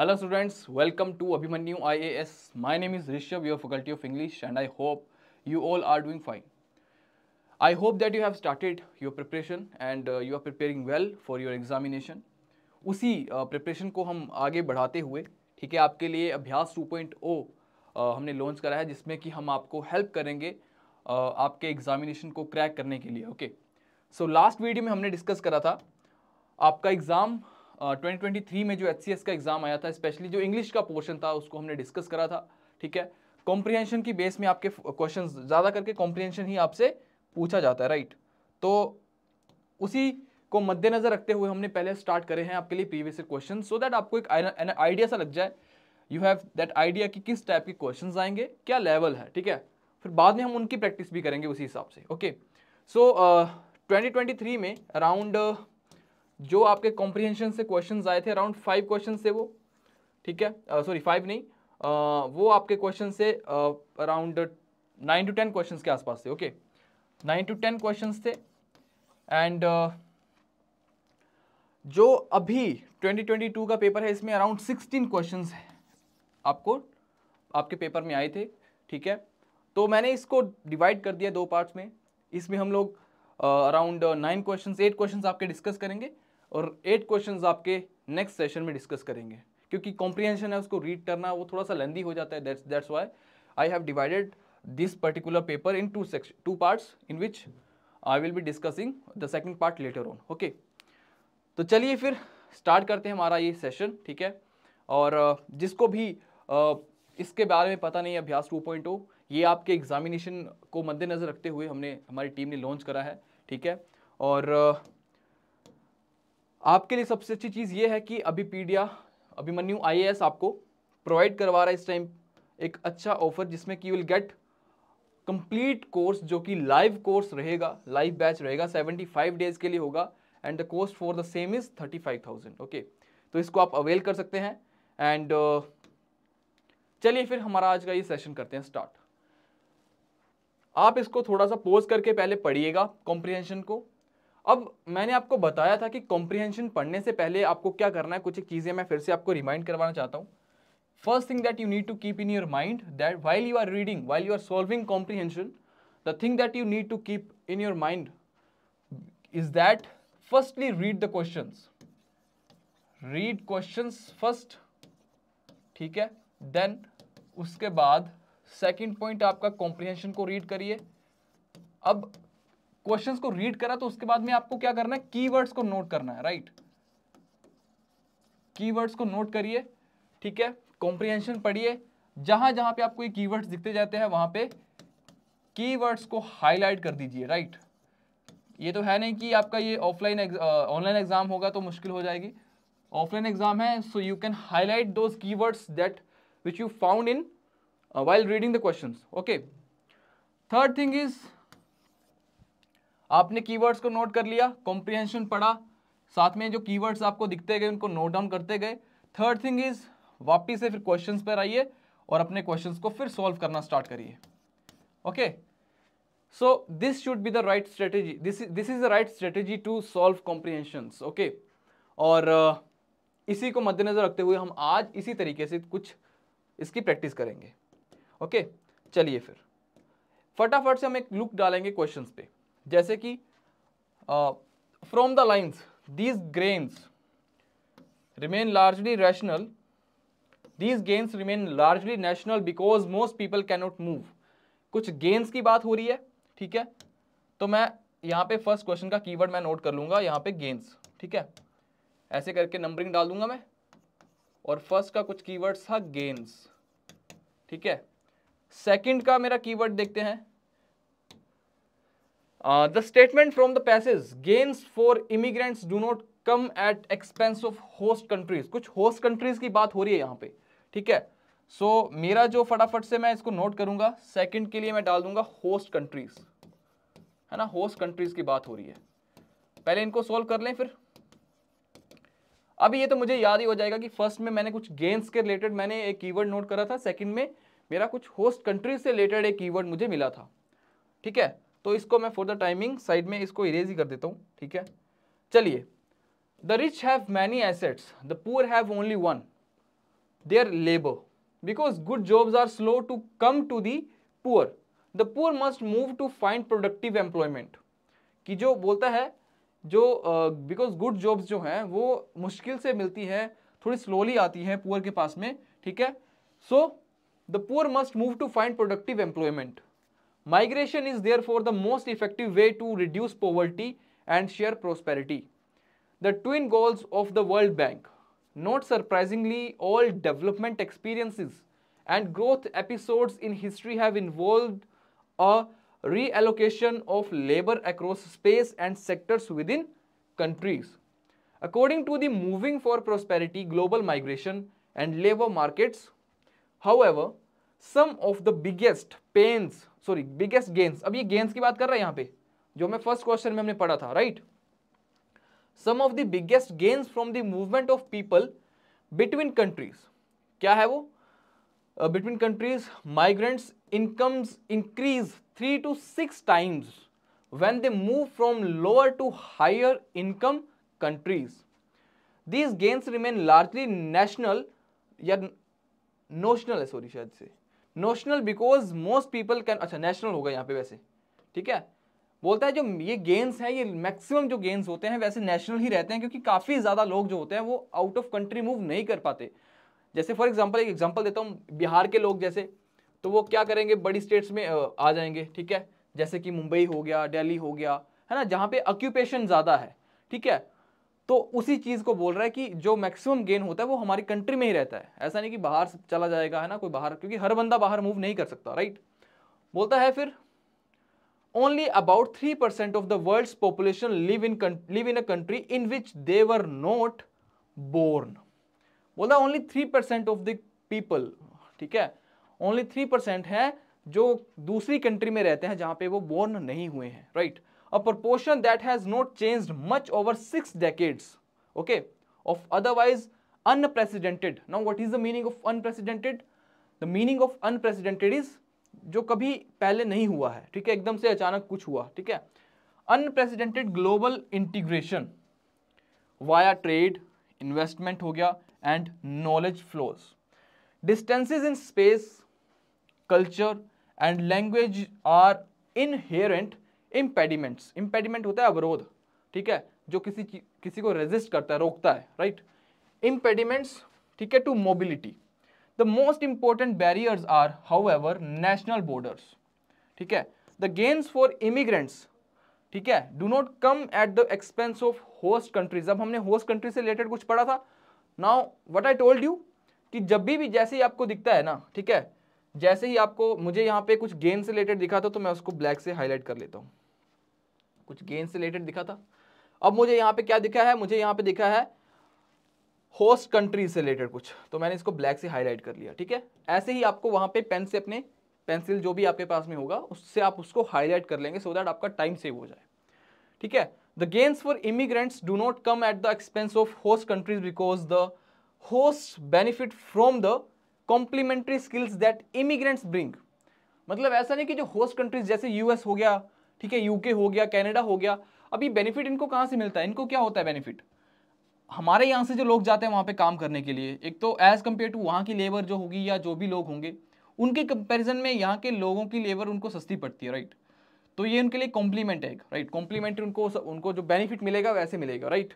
Hello students welcome to Abhimanyu I A S my name is Rishabh your faculty of English and I hope you all are doing fine I hope that you have started your preparation and you are preparing well for your examination उसी preparation uh, को हम आगे बढ़ाते हुए ठीक है आपके लिए अभ्यास 2.0 uh, हमने लॉन्च कराया है जिसमें कि हम आपको हेल्प करेंगे uh, आपके एग्जामिनेशन को क्रैक करने के लिए ओके सो लास्ट वीडियो में हमने डिस्कस करा था आपका एग्ज़ाम ट्वेंटी uh, में जो एच का एग्ज़ाम आया था स्पेशली जो इंग्लिश का पोर्शन था उसको हमने डिस्कस करा था ठीक है कॉम्प्रीहेंशन की बेस में आपके क्वेश्चन ज़्यादा करके कॉम्प्रीहेंशन ही आपसे पूछा जाता है राइट तो उसी को मद्देनज़र रखते हुए हमने पहले स्टार्ट करे हैं आपके लिए प्रीवियस क्वेश्चन सो दैट आपको एक आइडिया सा लग जाए यू हैव दैट आइडिया कि किस टाइप के क्वेश्चन आएंगे क्या लेवल है ठीक है फिर बाद में हम उनकी प्रैक्टिस भी करेंगे उसी हिसाब से okay so twenty twenty three में अराउंड uh, जो आपके कॉम्प्रीहेंशन से क्वेश्चन आए थे अराउंड फाइव क्वेश्चन थे वो ठीक है सॉरी uh, फाइव नहीं आ, uh, वो आपके क्वेश्चन से around nine to ten question के आसपास थे okay nine to ten question थे एंड uh, जो अभी 2022 का पेपर है इसमें अराउंड 16 क्वेश्चंस है आपको आपके पेपर में आए थे ठीक है तो मैंने इसको डिवाइड कर दिया दो पार्ट्स में इसमें हम लोग around nine question eight question आपके डिस्कस करेंगे और एट क्वेश्चन आपके नेक्स्ट सेशन में डिस्कस करेंगे क्योंकि कॉम्प्रीहेंशन है उसको रीड करना वो थोड़ा सा लेंदी हो जाता है that's that's why I have divided this particular paper in two section two parts in which I will be discussing the second part later on okay तो चलिए फिर स्टार्ट करते हैं हमारा ये सेशन ठीक है और जिसको भी इसके बारे में पता नहीं है अभ्यास टू पॉइंट oh, ये आपके एग्जामिनेशन को मद्देनज़र रखते हुए हमने हमारी टीम ने लॉन्च करा है ठीक है और आपके लिए सबसे अच्छी चीज़ ये है कि अभी पी पीडिया अभिमन्यू आई आपको प्रोवाइड करवा रहा है इस टाइम एक अच्छा ऑफर जिसमें कि you will get complete course जो कि लाइव कोर्स रहेगा लाइव बैच रहेगा 75 डेज के लिए होगा and the cost for the same is 35,000 okay तो इसको आप अवेल कर सकते हैं एंड uh, चलिए फिर हमारा आज का ये सेशन करते हैं स्टार्ट आप इसको थोड़ा सा पोज करके पहले पढ़िएगा कॉम्प्रिहेंशन को अब मैंने आपको बताया था कि कॉम्प्रिहेंशन पढ़ने से पहले आपको क्या करना है कुछ एक चीज़ें मैं फिर से आपको रिमाइंड करवाना चाहता हूँ first thing that you need to keep in your mind that while you are reading while you are solving comprehension the thing that you need to keep in your mind is that firstly read the question read question first ठीक है देन उसके बाद second point आपका comprehension को read करिए अब question को रीड करा तो उसके बाद में आपको क्या करना है की को नोट करना है राइट की को नोट करिए ठीक है कॉम्प्रिहेंशन पढ़िए जहां जहां पे आपको ये कीवर्ड्स दिखते जाते हैं वहां पे कीवर्ड्स को हाईलाइट कर दीजिए राइट ये तो है नहीं कि आपका ये ऑफलाइन ऑनलाइन एग्जाम होगा तो मुश्किल हो जाएगी ऑफलाइन एग्जाम है so you can highlight those keywords that which you found in while reading the questions okay third thing is आपने कीवर्ड्स को नोट कर लिया कॉम्प्रिहेंशन पढ़ा साथ में जो कीवर्ड्स आपको दिखते गए उनको नोट डाउन करते गए थर्ड थिंग इज वापिस से फिर क्वेश्चन पर आइए और अपने क्वेश्चन को फिर सॉल्व करना स्टार्ट करिए okay so this should be the right strategy this this is the right strategy to solve comprehensions okay और uh, इसी को मद्देनज़र रखते हुए हम आज इसी तरीके से कुछ इसकी प्रैक्टिस करेंगे ओके चलिए फिर फटाफट से हम एक लुक डालेंगे क्वेश्चंस पे जैसे कि from the lines these grains remain largely rational these gains remain largely national because most people cannot move कुछ गेंस की बात हो रही है ठीक है तो मैं यहाँ पे फर्स्ट क्वेश्चन का कीवर्ड मैं नोट कर लूँगा यहाँ पे गेंस ठीक है ऐसे करके नंबरिंग डाल दूंगा मैं और फर्स्ट का कुछ कीवर्ड था गेंस ठीक है सेकंड का मेरा कीवर्ड देखते हैं the statement from the passage gains for immigrants do not come at expense of host countries कुछ होस्ट कंट्रीज की बात हो रही है यहाँ पे ठीक है सो so, मेरा जो फटाफट से मैं इसको नोट करूंगा सेकंड के लिए मैं डाल दूंगा होस्ट कंट्रीज है ना होस्ट कंट्रीज की बात हो रही है पहले इनको सॉल्व कर लें फिर अभी ये तो मुझे याद ही हो जाएगा कि फर्स्ट में मैंने कुछ गेम्स के रिलेटेड मैंने एक कीवर्ड नोट करा था सेकंड में मेरा कुछ होस्ट कंट्रीज से रिलेटेड एक कीवर्ड मुझे मिला था ठीक है तो इसको मैं फॉर द टाइमिंग साइड में इसको इरेज ही कर देता हूँ ठीक है चलिए the rich have many assets the poor have only one their labour because good jobs are slow to come to the poor the poor must move to find productive employment कि जो बोलता है जो बिकॉज गुड जॉब्स जो हैं वो मुश्किल से मिलती हैं थोड़ी स्लोली आती हैं पुअर के पास में ठीक है so the poor must move to find productive employment Migration is therefore the most effective way to reduce poverty and share prosperity. The twin goals of the World Bank. Not surprisingly, all development experiences and growth episodes in history have involved a reallocation of labor across space and sectors within countries. According to the Moving for Prosperity Global Migration and Labor Markets, however, some of the biggest pains sorry biggest gains अब ये gains की बात कर रहा है यहाँ पे जो मैं फर्स्ट क्वेश्चन में हमने पढ़ा था right some of the biggest gains from the movement of people between countries क्या है वो between countries migrants incomes increase three to six times when they move from lower to higher income countries these gains remain largely national या notional है sorry शायद से notional because most people can अच्छा national होगा यहाँ पे वैसे ठीक है बोलता है जो ये गेम्स हैं ये मैक्सिमम जो गेम्स होते हैं वैसे नेशनल ही रहते हैं क्योंकि काफ़ी ज़्यादा लोग जो होते हैं वो आउट ऑफ कंट्री मूव नहीं कर पाते जैसे फॉर एग्जाम्पल एक एग्जाम्पल देता हूँ बिहार के लोग जैसे तो वो क्या करेंगे बड़ी स्टेट्स में आ जाएंगे ठीक है जैसे कि मुंबई हो गया डेली हो गया है ना जहाँ पे ऑक्यूपेशन ज़्यादा है ठीक है तो उसी चीज़ को बोल रहा है कि जो मैक्सिमम गेन होता है वो हमारी कंट्री में ही रहता है ऐसा नहीं कि बाहर चला जाएगा है ना कोई बाहर क्योंकि हर बंदा बाहर मूव नहीं कर सकता राइट बोलता है फिर only about three percent of the world population live in live in a in which which they not born बोलता only three percent of the people ठीक है ओनली थ्री परसेंट है जो दूसरी कंट्री में रहते हैं जहाँ पे वो बोर्न नहीं हुए हैं right right? a proportion that has not changed much over six decades, okay, of otherwise unprecedented. Now, what is the meaning of unprecedented? The meaning of unprecedented is जो कभी पहले नहीं हुआ है ठीक है एकदम से अचानक कुछ हुआ ठीक है unprecedented global integration via trade investment हो गया and knowledge flows distances in space culture and language are inherent impediments impediment होता है अवरोध ठीक है जो किसी किसी को रेजिस्ट करता है रोकता है राइट इम्पेडिमेंट्स ठीक है to mobility the most important barriers are however national borders ठीक है द गेन्स फॉर इमिग्रेंट्स ठीक है do not come at the expense of host countries अब हमने होस्ट कंट्री से रिलेटेड कुछ पढ़ा था now what I told you कि जब भी भी जैसे ही आपको दिखता है ना ठीक है जैसे ही आपको मुझे यहाँ पे कुछ गेन से रिलेटेड दिखा था तो मैं उसको ब्लैक से हाईलाइट कर लेता हूँ कुछ गेन से रिलेटेड दिखा था अब मुझे यहाँ पे क्या दिखा है मुझे यहाँ पे दिखा है होस्ट कंट्री से रिलेटेड कुछ तो मैंने इसको ब्लैक से हाईलाइट कर लिया ठीक है ऐसे ही आपको वहाँ पे पेन से अपने पेंसिल जो भी आपके पास में होगा उससे आप उसको हाईलाइट कर लेंगे सो दैट आपका टाइम सेव हो जाए ठीक है the gains for immigrants do not come at the expense of host countries because the host benefit from the complementary skills that immigrants bring मतलब ऐसा नहीं कि जो होस्ट कंट्रीज जैसे यूएस हो गया ठीक है यूके हो गया कैनेडा हो गया अभी बेनिफिट इनको कहाँ से मिलता है इनको क्या होता है बेनिफिट हमारे यहाँ से जो लोग जाते हैं वहाँ पे काम करने के लिए एक तो एज़ कम्पेयर टू वहाँ की लेबर जो होगी या जो भी लोग होंगे उनके कंपैरिजन में यहाँ के लोगों की लेबर उनको सस्ती पड़ती है राइट तो ये उनके लिए कॉम्प्लीमेंट है राइट कॉम्प्लीमेंट उनको उनको जो बेनिफिट मिलेगा वैसे मिलेगा राइट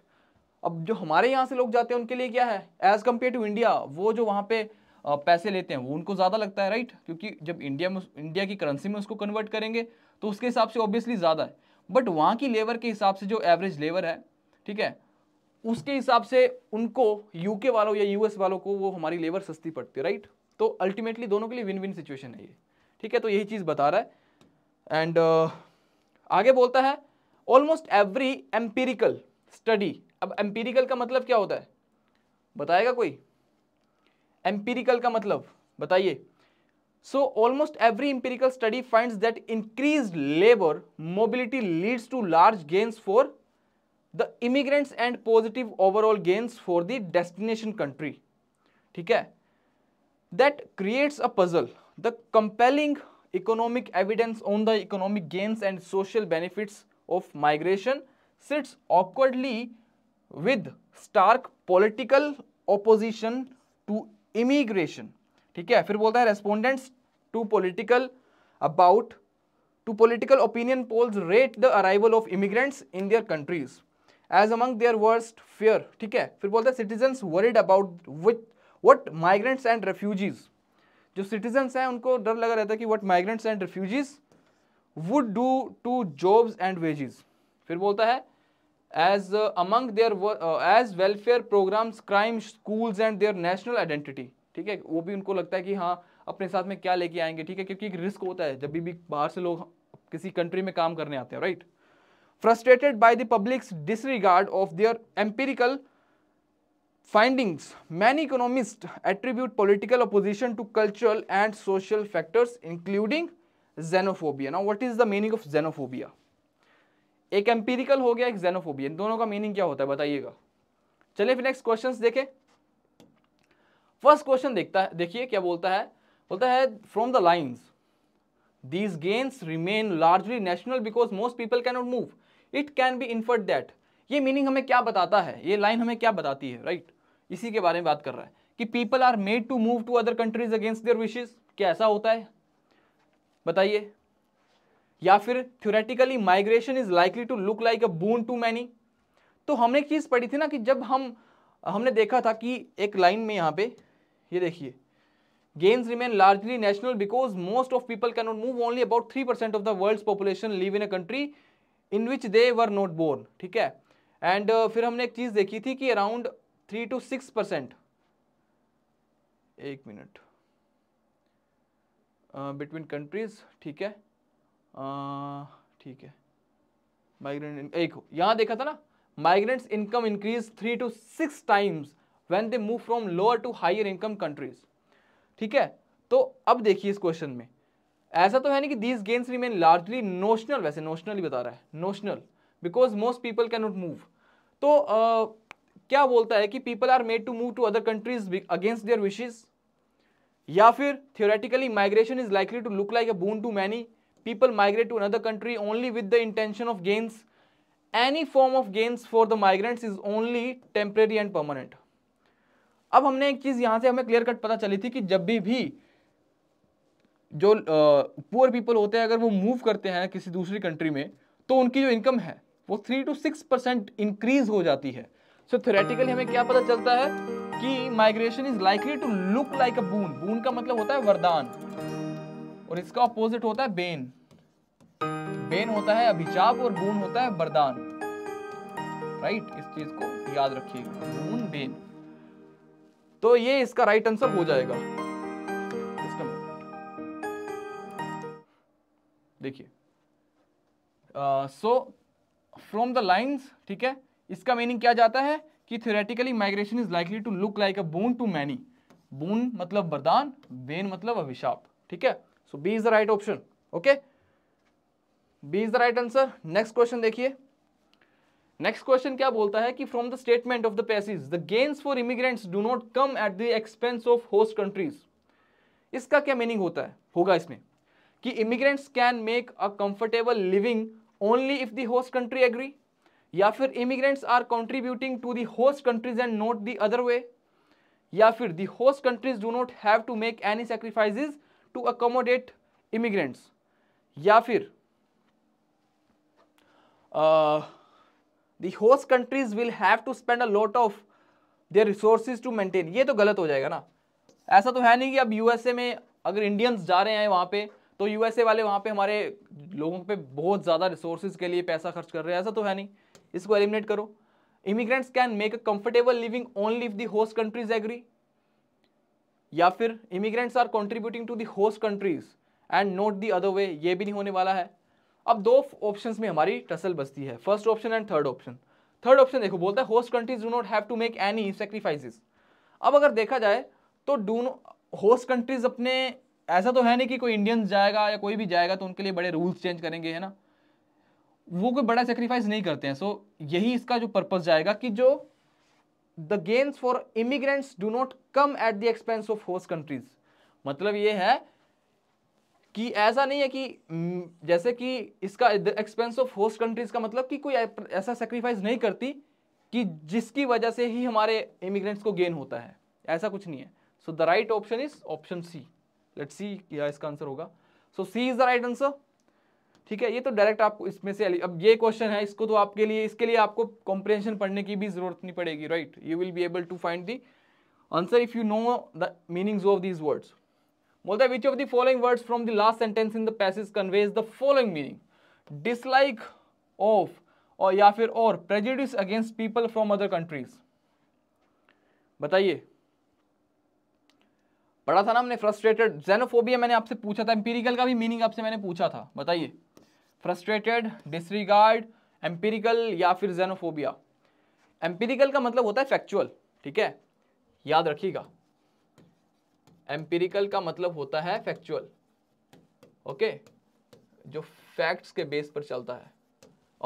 अब जो हमारे यहाँ से लोग जाते हैं उनके लिए क्या है एज़ कम्पेयर टू इंडिया वो जो वहाँ पर पैसे लेते हैं वो उनको ज़्यादा लगता है राइट क्योंकि जब इंडिया में इंडिया की करेंसी में उसको कन्वर्ट करेंगे तो उसके हिसाब से ऑब्वियसली ज़्यादा है बट वहाँ की लेबर के हिसाब से जो एवरेज लेबर है ठीक है उसके हिसाब से उनको यूके वालों या यूएस वालों को वो हमारी लेबर सस्ती पड़ती है राइट तो अल्टीमेटली दोनों के लिए विन विन सिचुएशन है ये ठीक है तो यही चीज़ बता रहा है एंड uh, आगे बोलता है ऑलमोस्ट एवरी एम्पेरिकल स्टडी अब एम्पेरिकल का मतलब क्या होता है बताएगा कोई एम्पीरिकल का मतलब बताइए so almost every empirical study finds that increase labour mobility leads to large gains for the immigrants and positive overall gains for the destination country ठीक है that creates a puzzle the compelling economic evidence on the economic gains and social benefits of migration sits awkwardly with stark political opposition to immigration ठीक है फिर बोलता है respondents to political about to political opinion polls rate the arrival of immigrants in their countries as among their worst fear ठीक है फिर बोलता है citizens worried about with what migrants and refugees जो सिटीजन्स हैं उनको डर लगा रहता है कि what migrants and refugees would do to jobs and wages फिर बोलता है as uh, among their uh, as welfare programs crime schools and their national identity ठीक है वो भी उनको लगता है कि हाँ अपने साथ में क्या लेके आएंगे ठीक है क्योंकि एक रिस्क होता है जब भी बाहर से लोग किसी कंट्री में काम करने आते हैं right frustrated by the public's disregard of their empirical findings many economist attribute political opposition to cultural and social factors including xenophobia now what is the meaning of xenophobia एक एम्पीरिकल हो गया एक xenophobia इन दोनों का meaning क्या होता है बताइएगा चलिए फिर नेक्स्ट क्वेश्चन देखें फर्स्ट क्वेश्चन देखता है देखिए क्या बोलता है बोलता है from the lines these gains remain largely national because most people cannot move it can be inferred that ये मीनिंग हमें क्या बताता है ये लाइन हमें क्या बताती है राइट right? इसी के बारे में बात कर रहा है कि people are made to move to other countries against their wishes क्या ऐसा होता है बताइए या फिर theoretically migration is likely to look like a boon to many तो हमने एक चीज़ पढ़ी थी ना कि जब हम हमने देखा था कि एक लाइन में यहां पे ये देखिए gains remain largely national because most of people can not move only about three percent of the world population live in a country in which they were not born ठीक है एंड uh, फिर हमने एक चीज़ देखी थी कि around three to six percent एक minute between countries ठीक है ठीक है माइग्रेंट एक यहाँ देखा था ना migrants income increase three to six times when they move from lower to higher income countries ठीक है तो अब देखिए इस क्वेश्चन में ऐसा तो है नहीं कि these gains remain largely notional वैसे नोशनल ही बता रहा है notional because most people can not move तो आ, क्या बोलता है कि people are made to move to other countries against their wishes या फिर theoretically migration is likely to look like a boon to many people migrate to another country only with the intention of gains. Any form of gains for the migrants is only temporary and permanent. अब हमने एक चीज़ यहाँ से हमें clear cut पता चली थी कि जब भी भी जो पुअर uh, पीपल होते हैं अगर वो मूव करते हैं किसी दूसरी कंट्री में तो उनकी जो इनकम है वो three to six percent increase हो जाती है सो so, थ्योरेटिकली हमें क्या पता चलता है कि migration is likely to look like a boon boon का मतलब होता है वरदान और इसका अपोजिट होता है बेन बेन होता है अभिशाप और गुण होता है बरदान राइट इस चीज को याद रखिएगा गुण बेन तो ये इसका राइट आंसर हो जाएगा देखिए सो फ्रॉम द लाइंस ठीक है इसका मीनिंग क्या जाता है कि theoretically migration is likely to look like a boon to many boon मतलब बरदान बेन मतलब अभिशाप ठीक है so B is the right option okay B is the right answer next question देखिए नेक्स्ट क्वेश्चन क्या बोलता है कि from the statement of the passage the gains for immigrants do not come at the expense of host countries इसका क्या meaning होता है होगा इसमें कि immigrants can make a comfortable living only if the host country agree या फिर immigrants are contributing to the host countries and not the other way या फिर the host countries do not have to make any sacrifices to accommodate immigrants या फिर the host countries will have to spend a lot of their resources to maintain ये तो गलत हो जाएगा ना ऐसा तो है नहीं कि अब यूएसए में अगर इंडियंस जा रहे हैं वहां पे तो यूएसए वाले वहां पे हमारे लोगों पे बहुत ज़्यादा रिसोर्सिस के लिए पैसा खर्च कर रहे हैं ऐसा तो है नहीं इसको एलिमिनेट करो immigrants can make a comfortable living only if the host countries agree या फिर immigrants are contributing to the host countries and not the other way ये भी नहीं होने वाला है अब दो ऑप्शंस में हमारी टसल बस्ती है first option and third option third option देखो बोलता है host countries do not have to make any sacrifices अब अगर देखा जाए तो डू होस्ट कंट्रीज अपने ऐसा तो है नहीं कि कोई इंडियंस जाएगा या कोई भी जाएगा तो उनके लिए बड़े रूल्स चेंज करेंगे है ना वो कोई बड़ा सेक्रीफाइस नहीं करते हैं सो so, यही इसका जो पर्पज़ जाएगा कि जो the gains for immigrants do not come at the expense of host countries मतलब ये है कि ऐसा नहीं है कि हम्म, जैसे कि इसका एक्सपेंस ऑफ होस्ट कंट्रीज का मतलब कि कोई ऐसा सेक्रीफाइस नहीं करती कि जिसकी वजह से ही हमारे इमिग्रेंट्स को गेन होता है ऐसा कुछ नहीं है so the right option is option C let see क्या इसका आंसर होगा so C is the right answer ठीक है ये तो डायरेक्ट आपको इसमें से अब ये क्वेश्चन है इसको तो आपके लिए इसके लिए आपको कॉम्प्रेंशन पढ़ने की भी जरूरत नहीं पड़ेगी right you will be able to find the answer if you know the meanings of these words बोलता है which of the following words from the last sentence in the passage conveys the following meaning dislike of or या फिर or prejudice against people from other countries बताइए पढ़ा था ना हमने frustrated xenophobia मैंने आपसे पूछा था एम्पीरिकल का भी मीनिंग आपसे मैंने पूछा था बताइए फ्रस्ट्रेटेड डिसरिगार्ड एम्पेरिकल या फिर जेनोफोबिया एम्पेरिकल का मतलब होता है फैक्चुअल ठीक है याद रखिएगा एम्पेरिकल का मतलब होता है फैक्चुअल ओके जो फैक्ट्स के बेस पर चलता है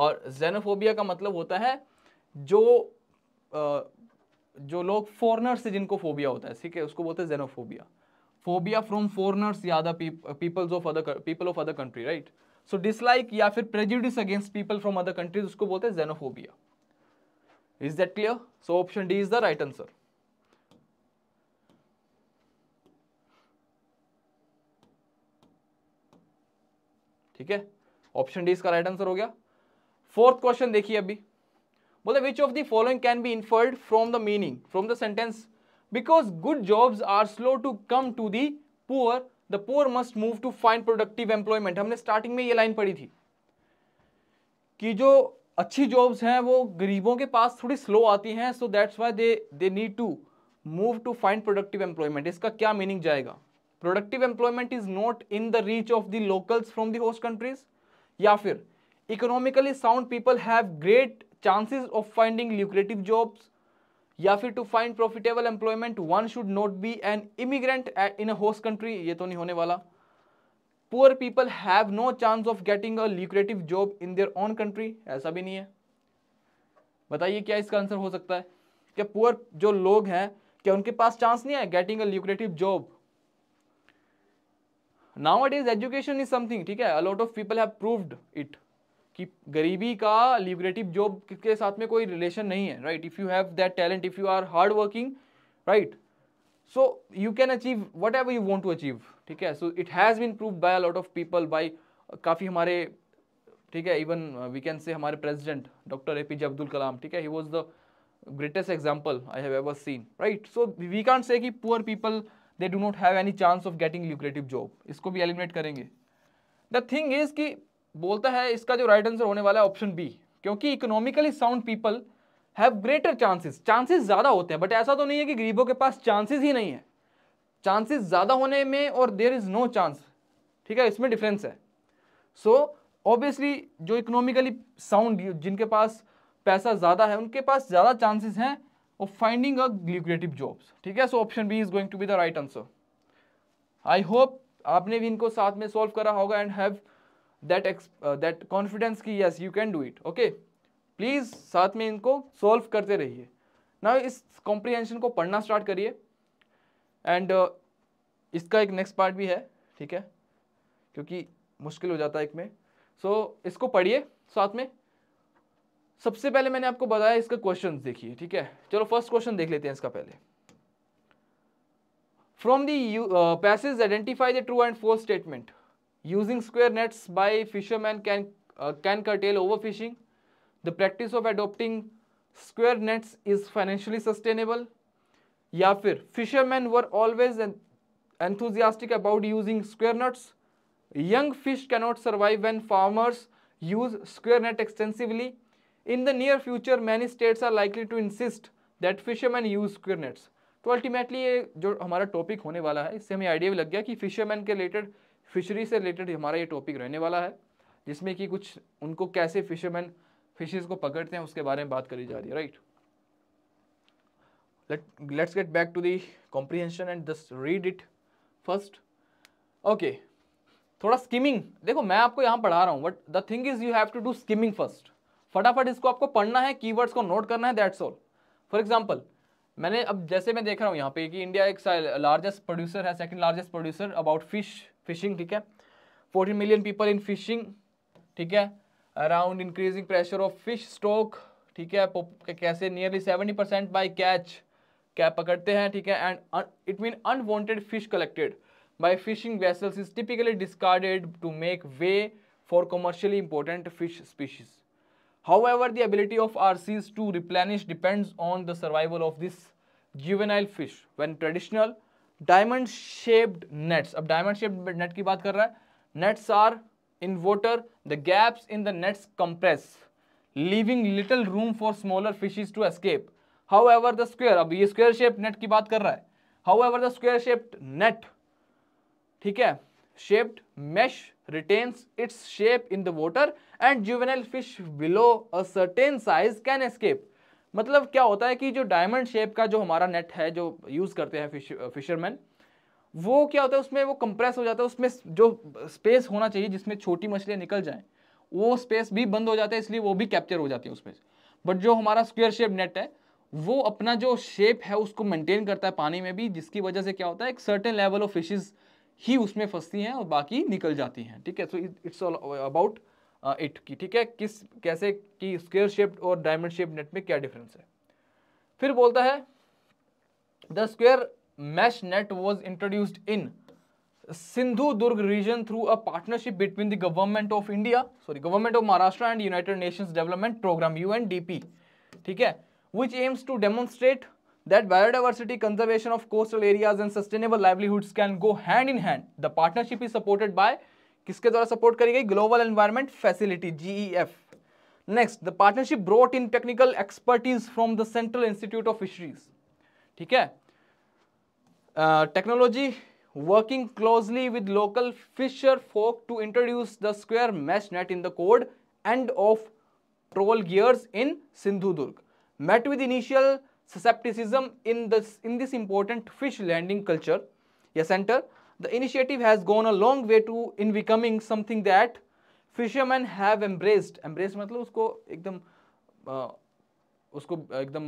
और जेनोफोबिया का मतलब होता है जो आ, जो लोग फॉरनर से जिनको फोबिया होता है ठीक है उसको बोलते हैं जेनोफोबिया फोबिया फ्रॉम फॉरनर्स या other peoples of other people of other country right so dislike या फिर prejudice against people from other countries उसको बोलते हैं xenophobia is that clear so option D is the right answer ठीक है option D इसका right answer हो गया फोर्थ क्वेश्चन देखिए अभी बोले which of the following can be inferred from the meaning from the sentence because good jobs are slow to come to the poor the poor must move to find productive employment हमने starting में ये line पढ़ी थी कि जो अच्छी jobs हैं वो गरीबों के पास थोड़ी स्लो आती हैं so that's why they they need to move to find productive employment इसका क्या मीनिंग जाएगा productive employment is not in the reach of the locals from the host countries या फिर economically sound people have great chances of finding lucrative jobs या फिर to find profitable employment one should not be an immigrant in a host country ये तो नहीं होने वाला poor people have no chance of getting a lucrative job in their own country ऐसा भी नहीं है बताइए क्या इसका आंसर हो सकता है क्या पुअर जो लोग हैं क्या उनके पास चांस नहीं है getting a lucrative job now it is education is something ठीक है a lot of people have proved it कि गरीबी का लिबरेटिव जॉब के साथ में कोई रिलेशन नहीं है right if you have that talent if you are hard working right so you can achieve whatever you want to achieve ठीक है so it has been prove by lot of people by काफ़ी हमारे ठीक है even we can say हमारे president doctor A P J Abdul Kalam ठीक है he was the greatest example I have ever seen right so we can से कि poor people they do not have any chance of getting lucrative job इसको भी eliminate करेंगे. The thing is कि बोलता है इसका जो राइट आंसर होने वाला है ऑप्शन बी क्योंकि economically sound people have greater chances chances ज़्यादा होते हैं बट ऐसा तो नहीं है कि गरीबों के पास चांसेस ही नहीं है चांसेस ज़्यादा होने में और देर इज़ नो चांस ठीक है इसमें डिफरेंस है सो so, ऑब्वियसली जो इकोनॉमिकली साउंड जिनके पास पैसा ज़्यादा है उनके पास ज़्यादा चांसेस हैं of finding a lucrative jobs ठीक है so option B is going to be the right answer I hope आपने भी इनको साथ में सॉल्व करा होगा and have that uh, that confidence की yes you can do it okay please साथ में इनको सॉल्व करते रहिए ना इस comprehension को पढ़ना स्टार्ट करिए एंड uh, इसका एक नेक्स्ट पार्ट भी है ठीक है क्योंकि मुश्किल हो जाता है एक में सो so, इसको पढ़िए साथ में सबसे पहले मैंने आपको बताया इसका क्वेश्चन देखिए ठीक है चलो फर्स्ट क्वेश्चन देख लेते हैं इसका पहले from the passage identify the true and false statement using square nets by fisherman can can curtail over fishing the practice of adopting square nets is financially sustainable या फिर fisherman were always enthusiastic about using square nets young fish cannot survive when farmers use square net extensively in the near future many states are likely to insist that fisherman use square nets तो ultimately ये जो हमारा topic होने वाला है इससे हमें idea भी लग गया कि फिशरमैन के रिलेटेड फिशरी से रिलेटेड हमारा ये टॉपिक रहने वाला है जिसमें कि कुछ उनको कैसे फिशरमैन फिशेज को पकड़ते हैं उसके बारे में बात करी जा रही है right let let's get back to the comprehension and just read it first okay थोड़ा स्किमिंग देखो मैं आपको यहाँ पढ़ा रहा हूँ but the thing is you have to do skimming first फटाफट इसको आपको पढ़ना है कीवर्ड्स को नोट करना है दैट्स ऑल फॉर एग्जाम्पल मैंने अब जैसे मैं देख रहा हूँ यहाँ पे कि इंडिया एक लार्जेस्ट प्रोड्यूसर है second largest producer about fish fishing ठीक है fourteen million people in fishing ठीक है around increasing pressure of fish stock ठीक है कैसे nearly seventy percent by catch क्या पकड़ते हैं ठीक है and it mean unwanted fish collected by fishing vessels is typically discarded to make way for commercially important fish species However, the ability of RCs to replenish depends on the survival of this juvenile fish. When traditional diamond shaped nets, अब diamond shaped net की बात कर रहा है Nets are in water, the gaps in the nets compress, leaving little room for smaller fishes to escape. However, the square, अब ये square shaped net की बात कर रहा है However, the square shaped net, ठीक है shaped mesh retains its shape in the water and juvenile fish below a certain size can escape मतलब क्या होता है कि जो डायमंड शेप का जो हमारा नेट है जो यूज़ करते हैं फिश फिशरमैन वो क्या होता है उसमें वो कंप्रेस हो जाता है उसमें जो स्पेस होना चाहिए जिसमें छोटी मछलियाँ निकल जाएं वो स्पेस भी बंद हो जाता है इसलिए वो भी कैप्चर हो जाती है उसमें बट जो हमारा स्क्वेयर शेप नेट है वो अपना जो शेप है उसको मेंटेन करता है पानी में भी जिसकी वजह से क्या होता है एक सर्टेन लेवल ऑफ फिशेज़ ही उसमें फंसती हैं और बाकी निकल जाती हैं ठीक है so it's all about it की ठीक है किस कैसे कि स्क्वेयर शेप्ड और डायमंड शेप नेट में क्या डिफरेंस है फिर बोलता है the square mesh net was introduced in Sindhudurg region through a partnership between the government of India sorry government of Maharashtra and United Nations Development Programme you ठीक है which aims to demonstrate that biodiversity conservation of coastal areas and sustainable livelihoods can go hand in hand. The partnership is supported by किसके द्वारा support करी गई Global Environment Facility GEF next the partnership brought in technical expertise from the Central Institute of Fisheries ठीक है Technology working closely with local fisher folk to introduce the square mesh net in the cod end of trawl gears in Sindhudurg met with initial suscepticism in this in this important fish landing culture yeah, center the initiative has gone a long way to in becoming something that fishermen have embraced embraced मतलब उसको एकदम आ, उसको एकदम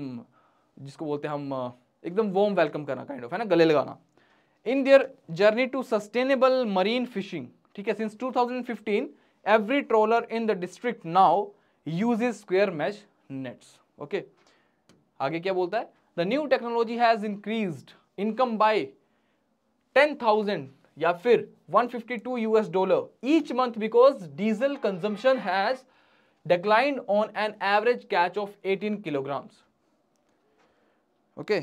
जिसको बोलते हैं हम एकदम वॉम वेलकम करना काइंड ऑफ है ना गले लगाना in their journey to sustainable marine fishing ठीक है since 2015 every trawler in the district now uses square mesh nets okay आगे क्या बोलता है the new technology has increase income by ten thousand या फिर 152 US dollar each month because diesel consumption has decline on an average catch of 18 kilograms okay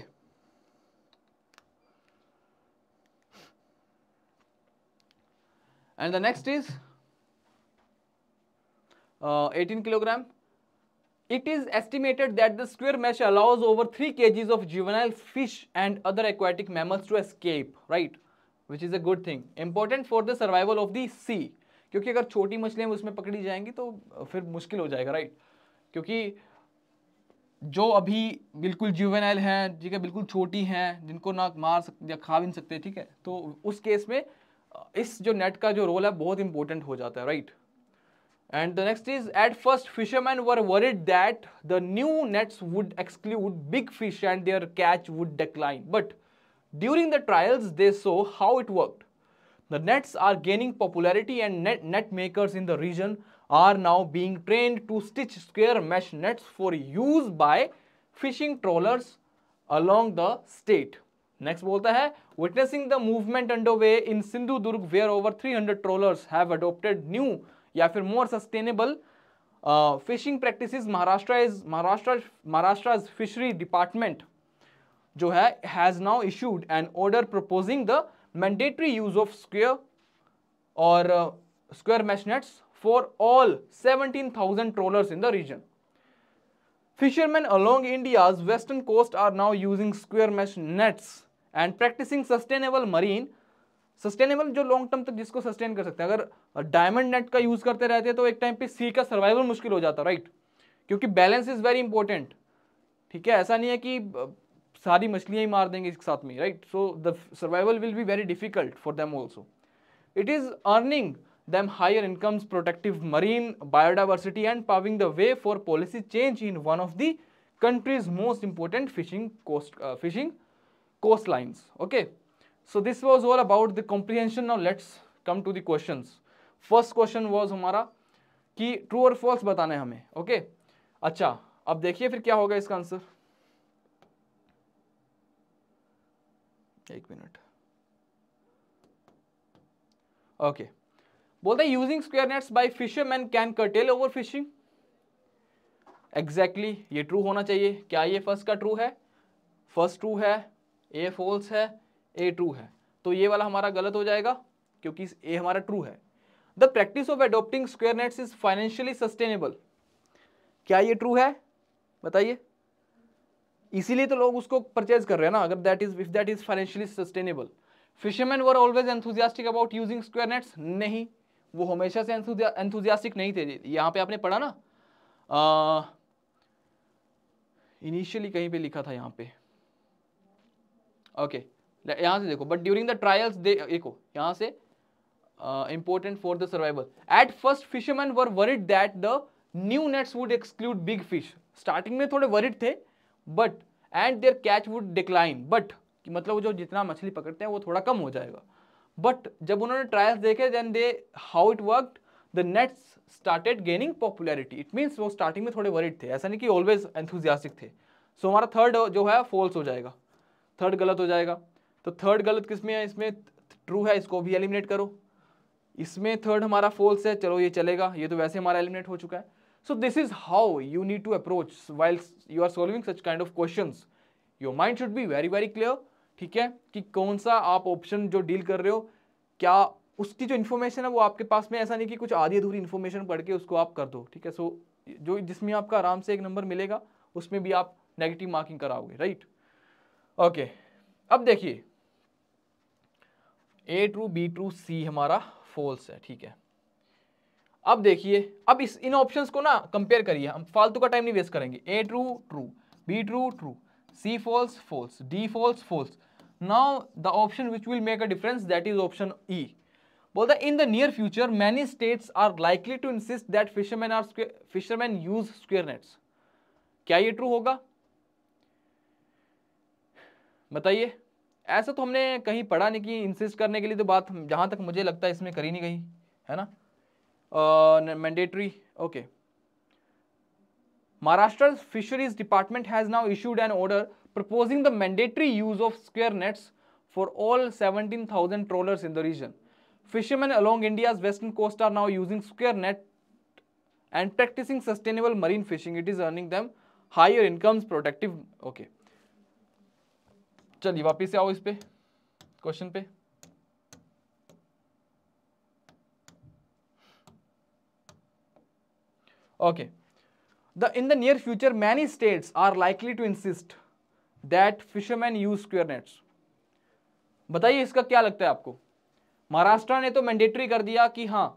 and the next is 18 kilogram It is estimated that the square mesh allows over 3 kgs of juvenile fish and other aquatic mammals to escape, right? Which is a good thing. Important for the survival of the sea. क्योंकि अगर छोटी मछलियाँ उसमें पकड़ी जाएंगी तो फिर मुश्किल हो जाएगा राइट क्योंकि जो अभी बिल्कुल जुवेनाइल हैं ठीक है बिल्कुल छोटी हैं जिनको ना मार सकते या खा भी नहीं सकते ठीक है तो उस केस में इस जो नेट का जो रोल है बहुत इंपॉर्टेंट हो जाता है right And the next is, at first fishermen were worried that the new nets would exclude big fish and their catch would decline. But during the trials, they saw how it worked. The nets are gaining popularity and net, net makers in the region are now being trained to stitch square mesh nets for use by fishing trawlers along the state. Next बोलता है witnessing the movement underway in Sindhudurg where over 300 trawlers have adopted new या फिर more sustainable fishing practices Maharashtra is Maharashtra Maharashtra fishery department जो है has now issued an order proposing the mandatory use of square और square uh, mesh nets for all 17,000 trawlers in the region. Fishermen along India's western coast are now using square mesh nets and practicing sustainable marine sustainable जो long term तक जिसको sustain कर सकते हैं अगर diamond net का use करते रहते हैं तो एक टाइम पे सी का सर्वाइवल मुश्किल हो जाता राइट क्योंकि बैलेंस इज़ वेरी इंपॉर्टेंट ठीक है ऐसा नहीं है कि सारी मछलियां ही मार देंगे एक साथ में right so the survival will be very difficult for them also it is earning them higher incomes protective marine biodiversity and paving the way for policy change in one of the most important fishing coast fishing coast lines okay Okay. So this was all about the comprehension of let's come to the question first question हमारा कि true और false बताना है हमें okay अच्छा अब देखिए फिर क्या होगा इसका आंसर एक मिनट ओके okay. बोलते हैं using square nets by fisherman can curtail over fishing exactly ये ट्रू होना चाहिए क्या ये फर्स्ट का ट्रू है फर्स्ट ट्रू है ए फॉल्स है ए ट्रू है तो ये वाला हमारा गलत हो जाएगा क्योंकि ए हमारा ट्रू है the practice of adopting square nets is financially sustainable क्या ये ट्रू है बताइए इसीलिए तो लोग उसको परचेज कर रहे हैं ना अगर that is if that is financially sustainable fisherman were always enthusiastic about using square nets नहीं वो हमेशा से एंथुजियास्टिक नहीं थे यहाँ पे आपने पढ़ा ना इनिशियली कहीं पे लिखा था यहाँ पे ओके okay. यहाँ से देखो बट ड्यूरिंग द ट्रायल्स देखो यहाँ से important for the survival at first fisherman were worried that the new nets would exclude big fish starting में थोड़े वरिड थे but and their catch would decline but मतलब जो जितना मछली पकड़ते हैं वो थोड़ा कम हो जाएगा बट जब उन्होंने ट्रायल्स देखे then they how it work the nets started gaining popularity it means वो स्टार्टिंग में थोड़े वरिड थे ऐसा नहीं कि ऑलवेज एंथुजियास्टिक थे सो so, हमारा थर्ड जो है फॉल्स हो जाएगा थर्ड गलत हो जाएगा तो थर्ड गलत किस में है इसमें ट्रू है इसको भी एलिमिनेट करो इसमें थर्ड हमारा फॉल्स है चलो ये चलेगा ये तो वैसे हमारा एलिमिनेट हो चुका है so this is how you need to approach while you are solving such kind of question your mind should be very very clear ठीक है कि कौन सा आप ऑप्शन जो डील कर रहे हो क्या उसकी जो इन्फॉर्मेशन है वो आपके पास में ऐसा नहीं कि कुछ आधी अधूरी इन्फॉर्मेशन पढ़ के उसको आप कर दो ठीक है सो so, जो जिसमें आपका आराम से एक नंबर मिलेगा उसमें भी आप नेगेटिव मार्किंग कराओगे राइट ओके अब देखिए A true B true C हमारा फॉल्स है ठीक है अब देखिए अब इस इन ऑप्शंस को ना कंपेयर करिए हम फालतू का टाइम नहीं वेस्ट करेंगे A true true B true true C false false D false false now the option which will make a difference that is option E बोलता है in the near future many states are likely to insist that fisherman are fisherman use square nets क्या ये true होगा बताइए ऐसा तो हमने कहीं पढ़ा नहीं कि इंसिस्ट करने के लिए तो बात जहाँ तक मुझे लगता है इसमें करी नहीं गई है ना mandatory okay Maharashtra fisheries department has now issued an order proposing the mandatory use of square nets for all seventeen thousand trawlers in the region fisherman along India's western coast are now using square net and practicing sustainable marine fishing it is earning them higher incomes protective okay चलिए वापिस आओ इस पे question पे okay the in the near future many states are likely to insist that fisherman use square nets बताइए इसका क्या लगता है आपको महाराष्ट्र ने तो मैंडेटरी कर दिया कि हाँ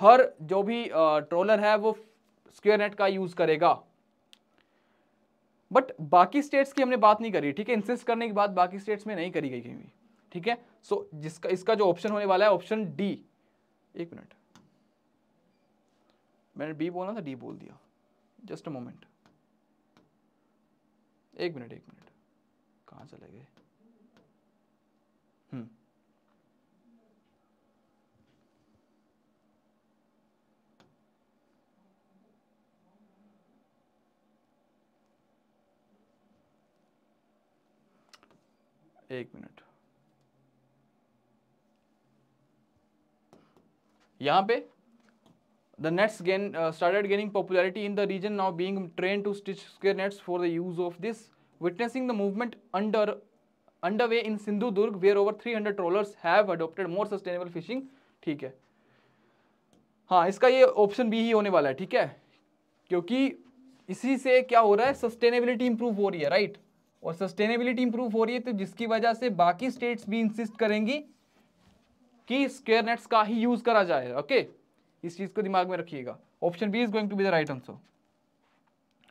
हर जो भी ट्रोलर है वो स्क्वेयर नेट का यूज़ करेगा बट बाकी स्टेट्स की हमने बात नहीं करी ठीक है इंसिस्ट करने की बात बाकी स्टेट्स में नहीं करी गई कहीं भी ठीक है सो जिसका इसका जो ऑप्शन होने वाला है ऑप्शन डी एक मिनट मैंने बी बोला था डी बोल दिया जस्ट अ मोमेंट एक मिनट एक मिनट कहाँ चले गए एक मिनट यहां पे the nets gain started gaining popularity in the region now being train to stitch square nets for the use of this witnessing the movement under under way in Sindhudurg where over three hundred trawlers have adopted more sustainable fishing ठीक है हाँ इसका ये option B ही होने वाला है ठीक है क्योंकि इसी से क्या हो रहा है सस्टेनेबिलिटी इंप्रूव हो रही है राइट right? और सस्टेनेबिलिटी इंप्रूव हो रही है तो जिसकी वजह से बाकी स्टेट्स भी इंसिस्ट करेंगी कि स्क्वेयर नेट्स का ही यूज करा जाए ओके इस चीज को दिमाग में रखिएगा option B is going to be the right answer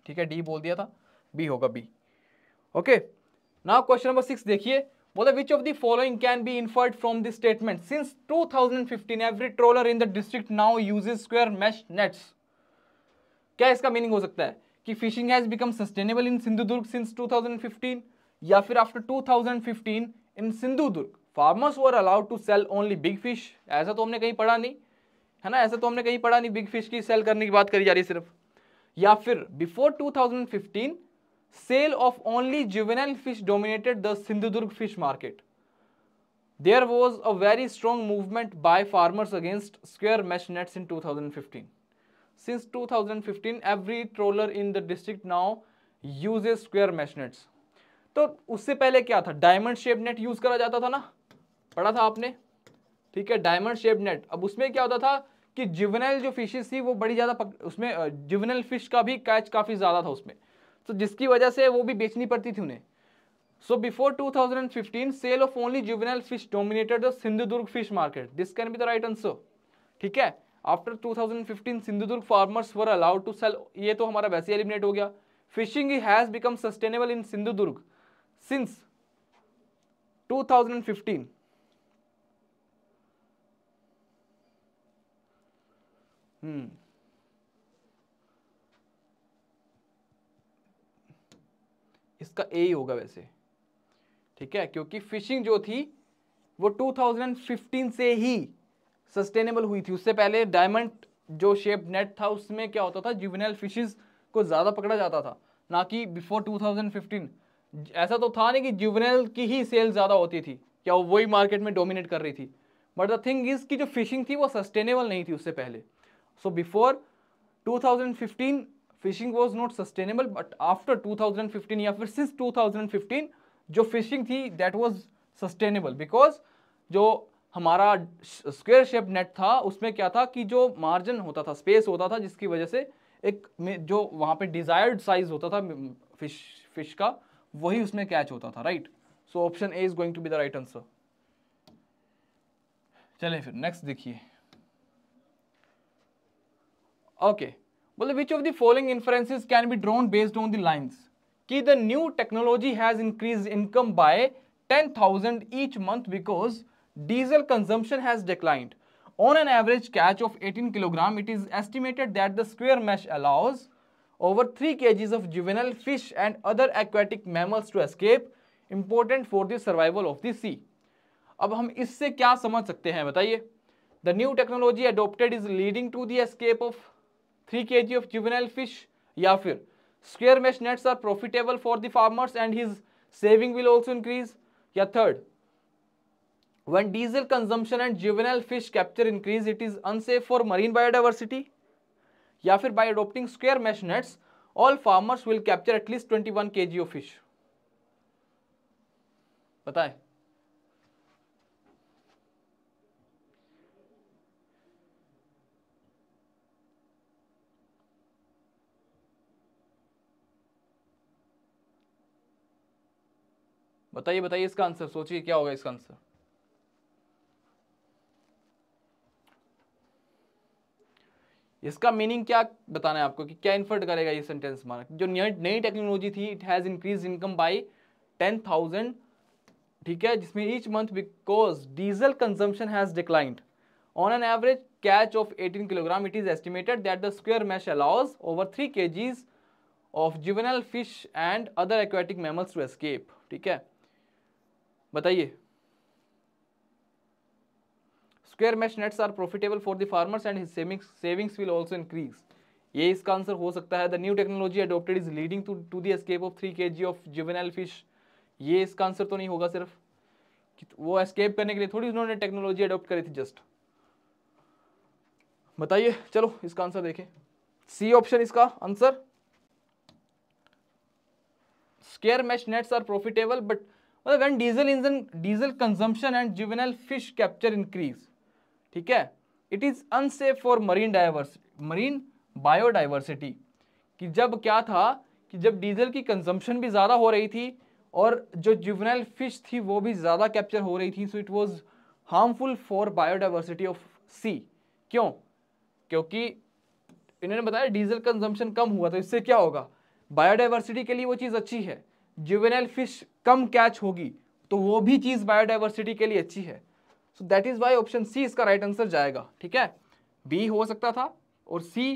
ठीक है डी बोल दिया था बी होगा B okay now question number six देखिए बोला which of the following can be inferred from this statement since 2015 every trawler in the district now uses square mesh nets क्या इसका मीनिंग हो सकता है कि fishing has become sustainable in Sindhudurg since 2015 या फिर after 2015 in Sindhudurg farmers were allowed to sell only big fish ऐसा तो हमने कहीं पढ़ा नहीं है ना ऐसा तो हमने कहीं पढ़ा नहीं बिग फिश की सेल करने की बात करी जा रही है सिर्फ या फिर before 2015 sale of only juvenile fish dominated the Sindhudurg fish market there was a very strong movement by farmers against square mesh nets in 2015 since 2015 every troller in the district now uses square mesh nets तो उससे पहले क्या था diamond shape net use करा जाता था ना पढ़ा था आपने ठीक है डायमंड शेप नेट अब उसमें क्या होता था कि जिवनाइल जो फिशेज थी वो बड़ी ज्यादा उसमें जिवनाइल फिश का भी कैच काफी ज्यादा था उसमें तो जिसकी वजह से वो भी बेचनी पड़ती थी उन्हें so before 2015 sale of only juvenile fish dominated the Sindhudurg fish market this can be the right answer ठीक है after 2015 Sindhudurg farmers were allowed to sell ये तो हमारा वैसे एलिमिनेट हो गया fishing has become sustainable in Sindhudurg since 2015 हम्म इसका ए ही होगा वैसे ठीक है क्योंकि फिशिंग जो थी वो 2015 से ही सस्टेनेबल हुई थी उससे पहले डायमंड जो शेप नेट था उसमें क्या होता था जुबिनल फिशेज को ज़्यादा पकड़ा जाता था ना कि बिफोर 2015 ऐसा तो था नहीं कि जुबिनल की ही सेल ज़्यादा होती थी क्या वो वही मार्केट में डोमिनेट कर रही थी बट द थिंग इज़ की जो फिशिंग थी वो सस्टेनेबल नहीं थी उससे पहले so before 2015 fishing was not sustainable but after 2015 या फिर सिंस 2015 जो फिशिंग थी दैट वॉज सस्टेनेबल बिकॉज जो हमारा स्क्वेयर शेप नेट था उसमें क्या था कि जो मार्जिन होता था स्पेस होता था जिसकी वजह से एक जो वहाँ पे डिज़ायर्ड साइज होता था फिश फिश का वही उसमें कैच होता था right so option A is going to be the right answer चलें फिर नेक्स्ट देखिए ओके बोले which of the following inferences can be drawn based on the lines कि the new technology has increase income by ten thousand each month because diesel consumption has declined. On an average catch of 18 kg, it is estimated that the square mesh allows over 3 kg of juvenile fish and other aquatic mammals to escape, important for the survival of the sea. अब हम इससे क्या समझ सकते हैं बताइए the new technology adopted is leading to the escape of three K G of juvenile fish या फिर square mesh nets are profitable for the farmers and his saving will also increase या third when diesel consumption and juvenile fish capture increase it is unsafe for marine biodiversity या फिर by adopting square mesh nets all farmers will capture at least 21 kg of fish बताएं बताइए बताइए इसका answer सोचिए क्या होगा इसका आंसर इसका मीनिंग क्या बताना है आपको कि क्या इन्फर्ट करेगा ये सेंटेंस हमारा जो नई टेक्नोलॉजी थी it has increase income by ten thousand ठीक है जिसमें each month because diesel consumption has declined on an average catch of eighteen kilogram it is estimated that the square mesh allows over three K of juvenile fish and other aquatic mammals to escape ठीक है बताइए square mesh nets are profitable for the farmers and savings will also increase ये इसका answer हो सकता है the new technology adopted is leading to to the escape of three K G of juvenile fish ये इसका answer तो नहीं होगा सिर्फ वो एस्केप करने के लिए थोड़ी उन्होंने टेक्नोलॉजी अडोप्ट करी थी जस्ट बताइए चलो इसका आंसर देखें सी ऑप्शन इसका answer square mesh nets are profitable but मतलब when diesel engine diesel consumption and juvenile fish capture increase ठीक है it is unsafe for marine divers marine biodiversity कि जब क्या था कि जब डीजल की कंजम्पशन भी ज़्यादा हो रही थी और जो जुवनल फिश थी वो भी ज़्यादा कैप्चर हो रही थी so it was harmful for biodiversity of sea क्यों क्योंकि इन्होंने बताया डीजल कंजम्पशन कम हुआ तो इससे क्या होगा बायोडाइवर्सिटी के लिए वो चीज़ अच्छी है जुवेनाइल फिश कम कैच होगी तो वो भी चीज़ बायोडाइवर्सिटी के लिए अच्छी है so that is why option C इसका राइट right आंसर जाएगा ठीक है बी हो सकता था और सी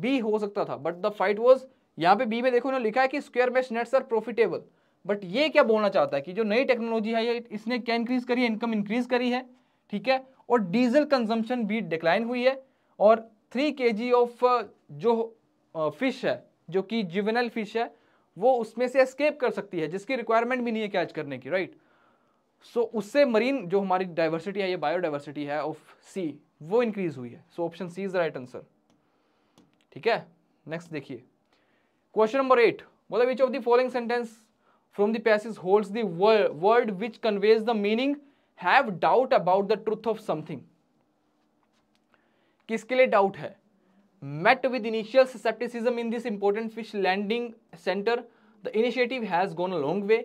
बी हो सकता था बट द फाइट वॉज यहाँ पे बी में देखो उन्होंने लिखा है कि square mesh nets are profitable but ये क्या बोलना चाहता है कि जो नई टेक्नोलॉजी है ये इसने क्या इंक्रीज करी है इनकम इंक्रीज करी है ठीक है और डीजल कंजम्पशन भी डिक्लाइन हुई है और थ्री के जी ऑफ जो फिश uh, है जो कि जिवेनल फिश है वो उसमें से एस्केप कर सकती है जिसकी रिक्वायरमेंट भी नहीं है कैच करने की राइट right? सो so, उससे मरीन जो हमारी डाइवर्सिटी है ये बायोडाइवर्सिटी है ऑफ सी वो इंक्रीज हुई है so option C is the right answer ठीक है नेक्स्ट देखिए क्वेश्चन नंबर एट बोला which of the following sentence from the passage holds the word which conveys the meaning have doubt about the truth of something किसके लिए doubt है met with initial skepticism in this important fish landing centre the initiative has gone a long way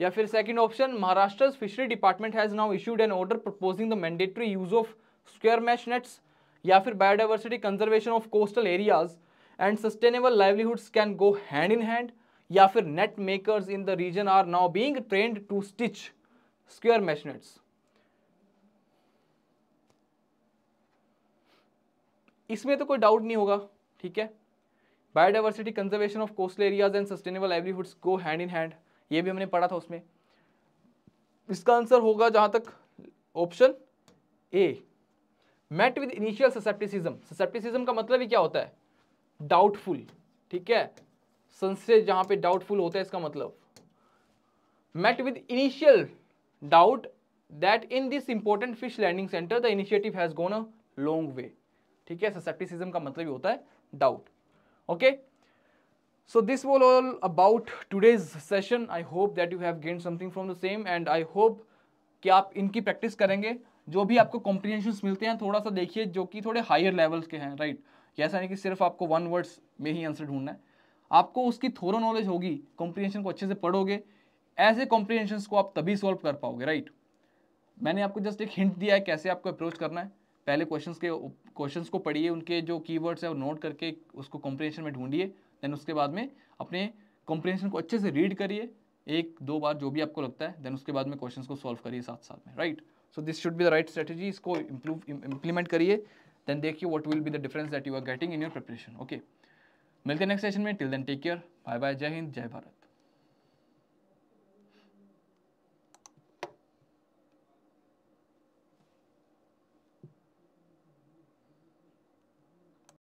या फिर second option Maharashtra fishery department has now issued an order proposing the mandatory use of square mesh nets या फिर biodiversity conservation of coastal areas and sustainable livelihoods can go hand in hand या फिर net makers in the region are now being trained to stitch square mesh nets इसमें तो कोई doubt नहीं होगा ठीक है biodiversity conservation of coastal areas and sustainable livelihoods go hand in hand ये भी हमने पढ़ा था उसमें इसका आंसर होगा जहां तक option A met with initial scepticism scepticism का मतलब ही क्या होता है डाउटफुल ठीक है संशय जहां पे डाउटफुल होता है इसका मतलब met with initial doubt that in this important fish landing centre the initiative has gone a long way ठीक है ससेप्टिसिज्म का मतलब ही होता है doubt okay okay? so this was all about today's session i hope that you have gained something from the same and i hope कि आप इनकी प्रैक्टिस करेंगे जो भी आपको कॉम्प्रीहेंशन मिलते हैं थोड़ा सा देखिए जो कि थोड़े हायर लेवल्स के हैं राइट right? ऐसा नहीं कि सिर्फ आपको वन वर्ड्स में ही आंसर ढूंढना है आपको उसकी थोड़ा नॉलेज होगी कॉम्प्रीहेंशन को अच्छे से पढ़ोगे ऐसे कॉम्प्रीहेंशन को आप तभी सॉल्व कर पाओगे राइट मैंने आपको जस्ट एक हिंट दिया है कैसे आपको अप्रोच करना है पहले क्वेश्चन के क्वेश्चन को पढ़िए उनके जो कीवर्ड्स है वो नोट करके उसको कॉम्प्रीहेंशन में ढूंढिए देन उसके बाद में अपने कॉम्प्रिहेंशन को अच्छे से रीड करिए एक दो बार जो भी आपको लगता है देन उसके बाद में क्वेश्चन को सॉल्व करिए साथ साथ में right so this should be the right strategy इसको इम्प्रूव इम्प्लीमेंट करिए देन देखिए what will be the difference that you are getting in your preparation okay मिलते हैं नेक्स्ट सेशन में till then take care bye bye जय हिंद जय भारत